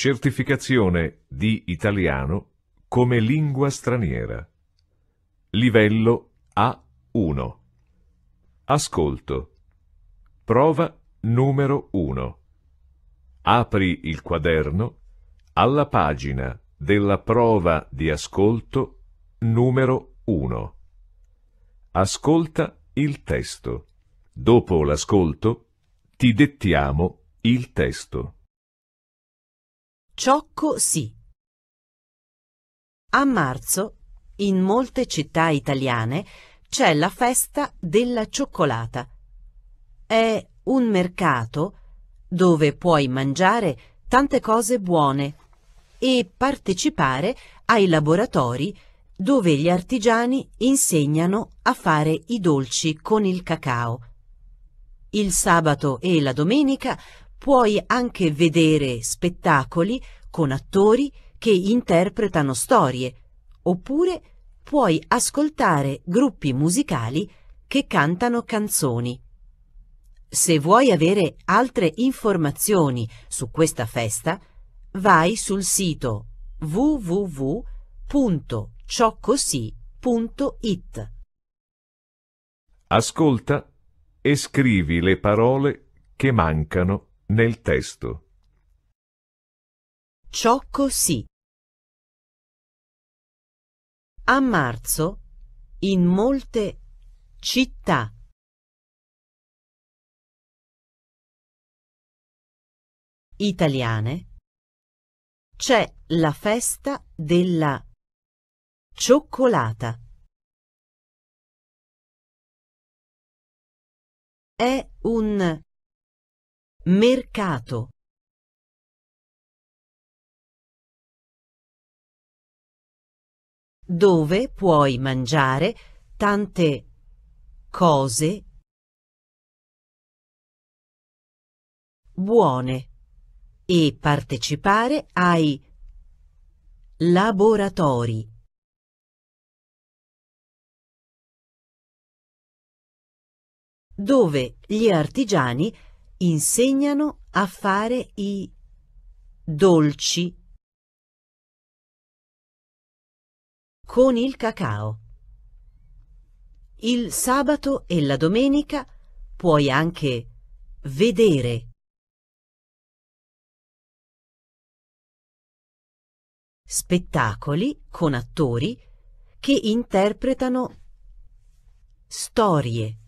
Certificazione di italiano come lingua straniera. Livello A1. Ascolto. Prova numero 1. Apri il quaderno alla pagina della prova di ascolto numero 1. Ascolta il testo. Dopo l'ascolto ti dettiamo il testo. Ciocco sì. A marzo, in molte città italiane, c'è la festa della cioccolata. È un mercato dove puoi mangiare tante cose buone e partecipare ai laboratori dove gli artigiani insegnano a fare i dolci con il cacao. Il sabato e la domenica puoi anche vedere spettacoli con attori che interpretano storie, oppure puoi ascoltare gruppi musicali che cantano canzoni. Se vuoi avere altre informazioni su questa festa, vai sul sito www.cioccosi.it. Ascolta e scrivi le parole che mancano nel testo. Ciò così. A marzo, in molte città. Italiane. C'è la festa della cioccolata. È un Mercato. Dove puoi mangiare tante cose buone e partecipare ai laboratori. Dove gli artigiani insegnano a fare i dolci con il cacao. Il sabato e la domenica puoi anche vedere. Spettacoli con attori che interpretano storie.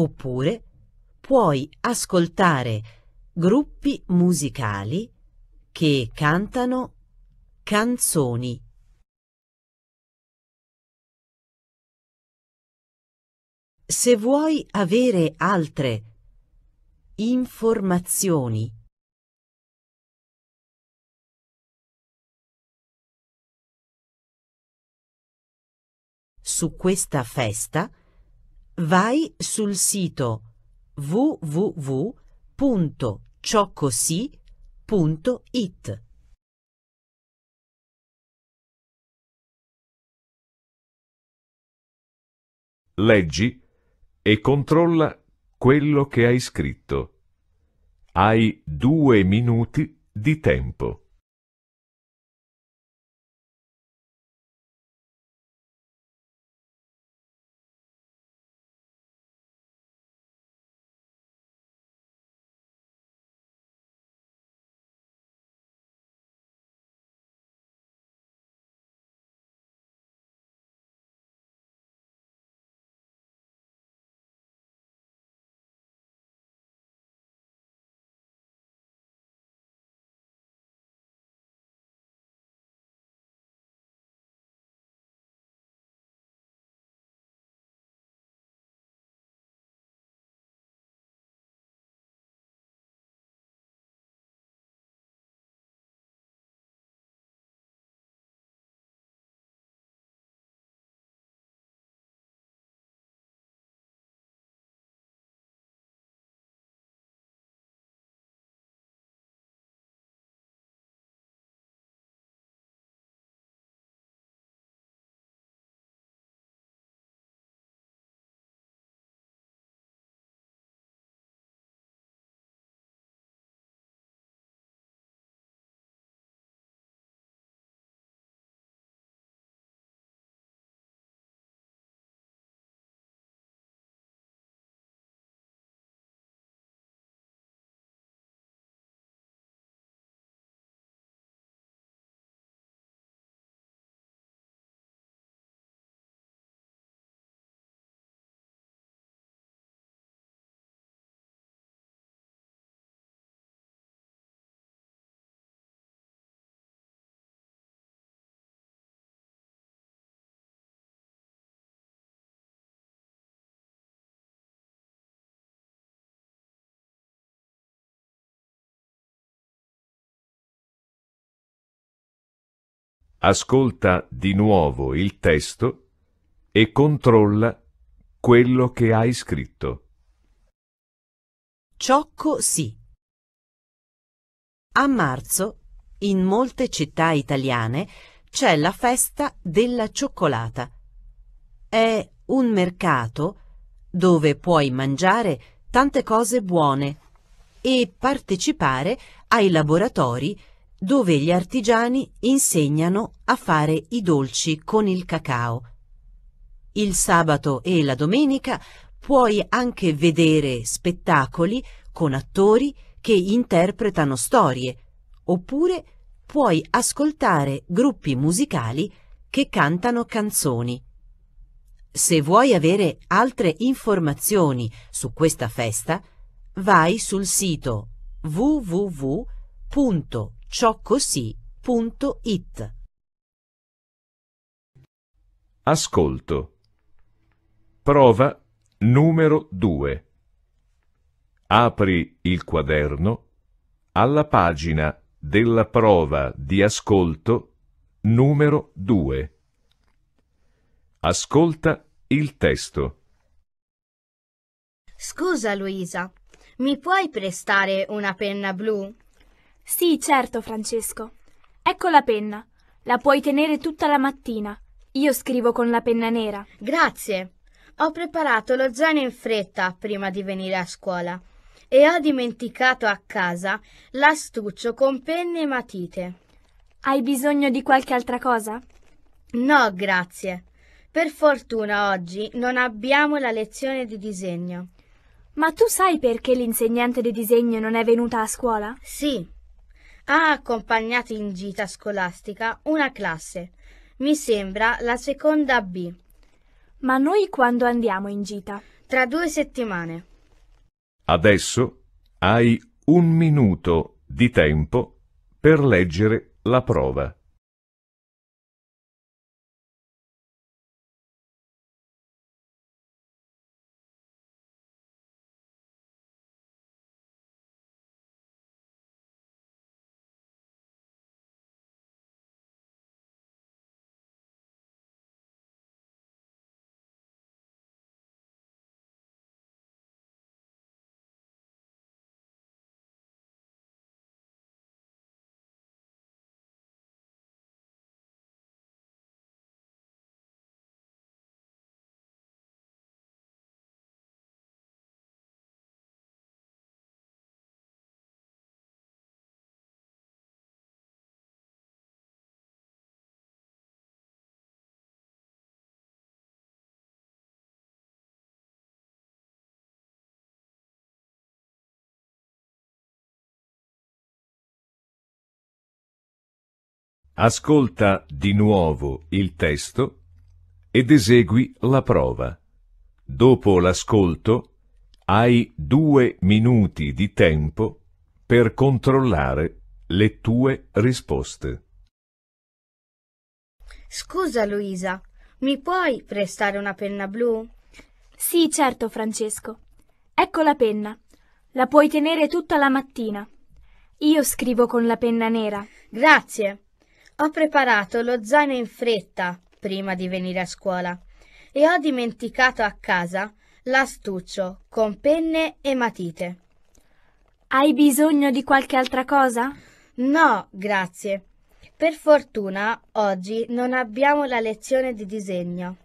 Oppure puoi ascoltare gruppi musicali che cantano canzoni. Se vuoi avere altre informazioni, su questa festa vai sul sito www.cioccosi.it. Leggi e controlla quello che hai scritto. Hai due minuti di tempo. ascolta di nuovo il testo e controlla quello che hai scritto. Ciocco sì. A marzo, in molte città italiane, c'è la festa della cioccolata. È un mercato dove puoi mangiare tante cose buone e partecipare ai laboratori dove gli artigiani insegnano a fare i dolci con il cacao. Il sabato e la domenica puoi anche vedere spettacoli con attori che interpretano storie, oppure puoi ascoltare gruppi musicali che cantano canzoni. Se vuoi avere altre informazioni su questa festa, vai sul sito www.com cioccosi.it Ascolto. Prova numero 2. Apri il quaderno alla pagina della prova di ascolto numero 2. Ascolta il testo. Scusa Luisa, mi puoi prestare una penna blu? Sì, certo, Francesco. Ecco la penna. La puoi tenere tutta la mattina. Io scrivo con la penna nera. Grazie. Ho preparato lo zaino in fretta prima di venire a scuola e ho dimenticato a casa l'astuccio con penne e matite. Hai bisogno di qualche altra cosa? No, grazie. Per fortuna oggi non abbiamo la lezione di disegno. Ma tu sai perché l'insegnante di disegno non è venuta a scuola? Sì, ha accompagnato in gita scolastica una classe, mi sembra la seconda B. Ma noi quando andiamo in gita? Tra due settimane. Adesso hai un minuto di tempo per leggere la prova. Ascolta di nuovo il testo ed esegui la prova. Dopo l'ascolto hai due minuti di tempo per controllare le tue risposte. Scusa Luisa, mi puoi prestare una penna blu? Sì, certo Francesco. Ecco la penna. La puoi tenere tutta la mattina. Io scrivo con la penna nera. Grazie. Ho preparato lo zaino in fretta prima di venire a scuola e ho dimenticato a casa l'astuccio con penne e matite. Hai bisogno di qualche altra cosa? No, grazie. Per fortuna oggi non abbiamo la lezione di disegno.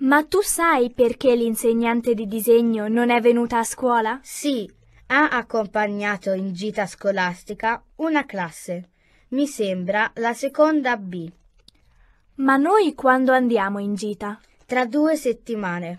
Ma tu sai perché l'insegnante di disegno non è venuta a scuola? Sì, ha accompagnato in gita scolastica una classe mi sembra la seconda B. Ma noi quando andiamo in gita? Tra due settimane.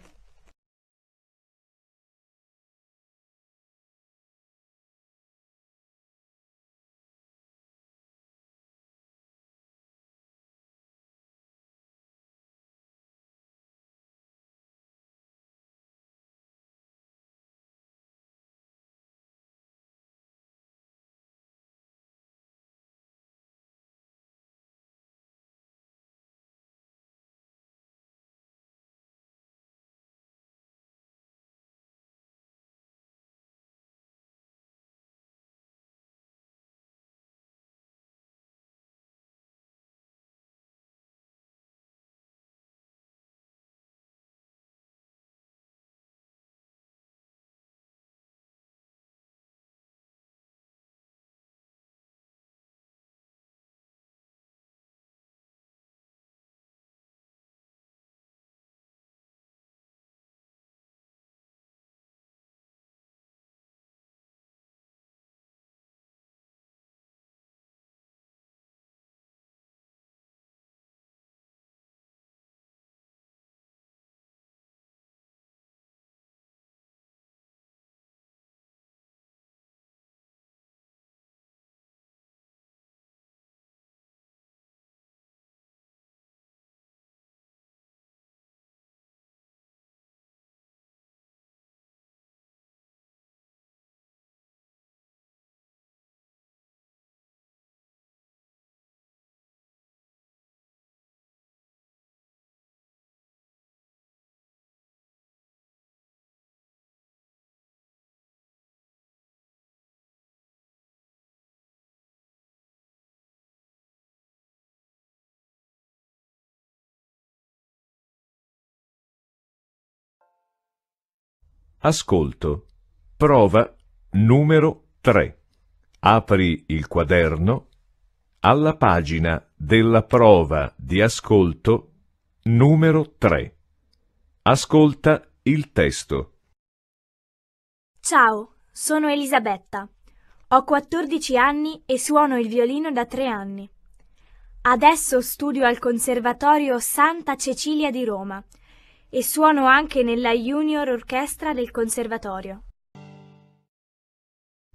Ascolto. Prova numero 3. Apri il quaderno alla pagina della prova di ascolto numero 3. Ascolta il testo. Ciao, sono Elisabetta. Ho 14 anni e suono il violino da 3 anni. Adesso studio al Conservatorio Santa Cecilia di Roma e suono anche nella Junior Orchestra del Conservatorio.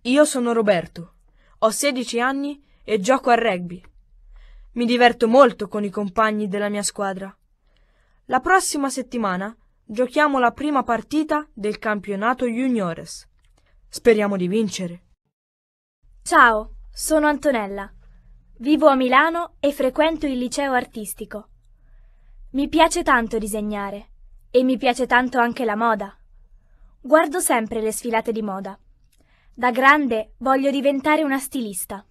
Io sono Roberto, ho 16 anni e gioco a rugby. Mi diverto molto con i compagni della mia squadra. La prossima settimana giochiamo la prima partita del campionato juniores. Speriamo di vincere. Ciao, sono Antonella. Vivo a Milano e frequento il liceo artistico. Mi piace tanto disegnare. E mi piace tanto anche la moda. Guardo sempre le sfilate di moda. Da grande voglio diventare una stilista.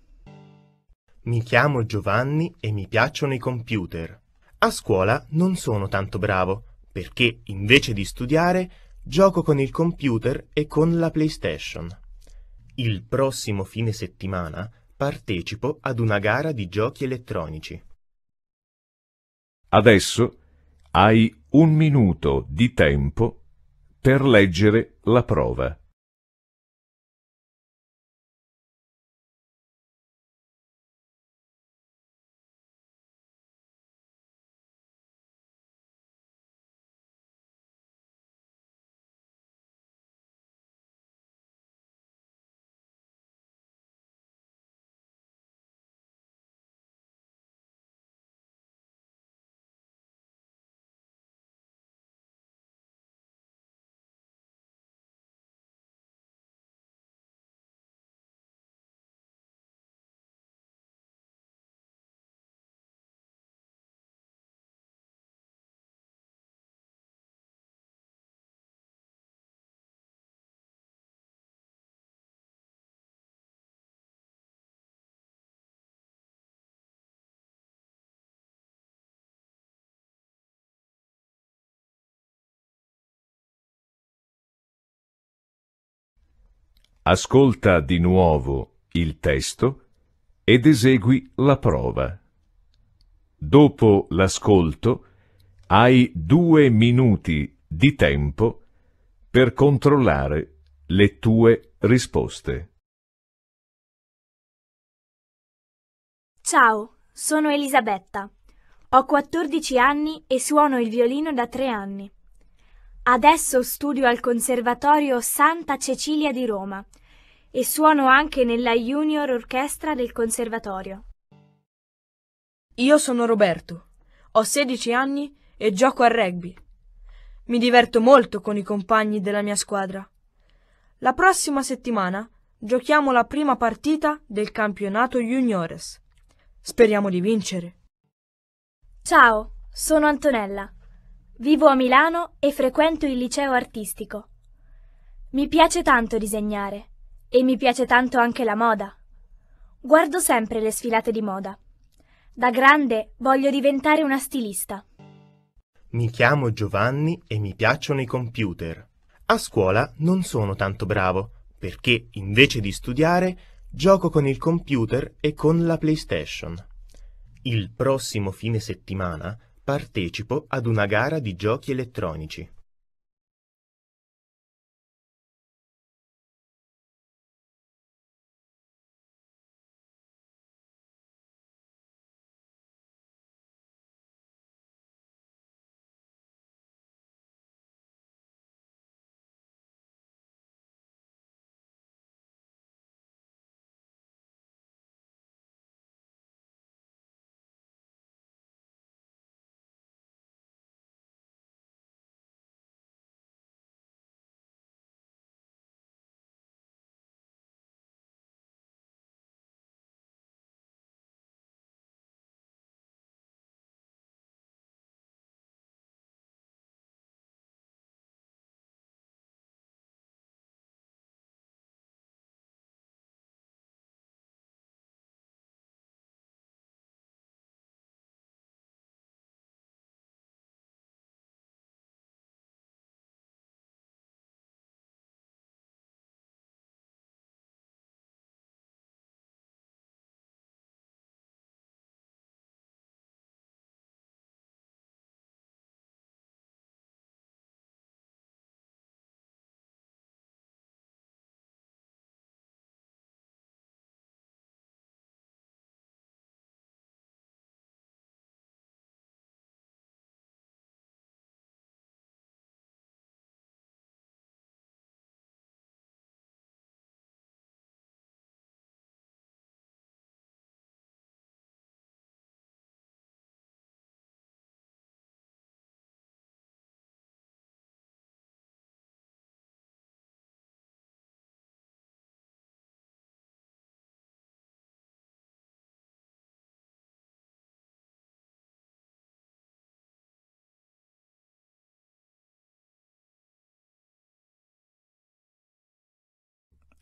Mi chiamo Giovanni e mi piacciono i computer. A scuola non sono tanto bravo, perché invece di studiare gioco con il computer e con la PlayStation. Il prossimo fine settimana partecipo ad una gara di giochi elettronici. Adesso hai un minuto di tempo per leggere la prova. Ascolta di nuovo il testo ed esegui la prova. Dopo l'ascolto hai due minuti di tempo per controllare le tue risposte. Ciao, sono Elisabetta. Ho 14 anni e suono il violino da tre anni. Adesso studio al Conservatorio Santa Cecilia di Roma e suono anche nella Junior Orchestra del Conservatorio. Io sono Roberto, ho 16 anni e gioco a rugby. Mi diverto molto con i compagni della mia squadra. La prossima settimana giochiamo la prima partita del campionato juniores. Speriamo di vincere. Ciao, sono Antonella. Vivo a Milano e frequento il liceo artistico. Mi piace tanto disegnare e mi piace tanto anche la moda. Guardo sempre le sfilate di moda. Da grande voglio diventare una stilista. Mi chiamo Giovanni e mi piacciono i computer. A scuola non sono tanto bravo perché invece di studiare gioco con il computer e con la PlayStation. Il prossimo fine settimana Partecipo ad una gara di giochi elettronici.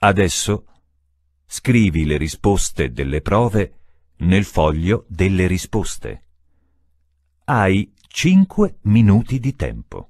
Adesso scrivi le risposte delle prove nel foglio delle risposte. Hai 5 minuti di tempo.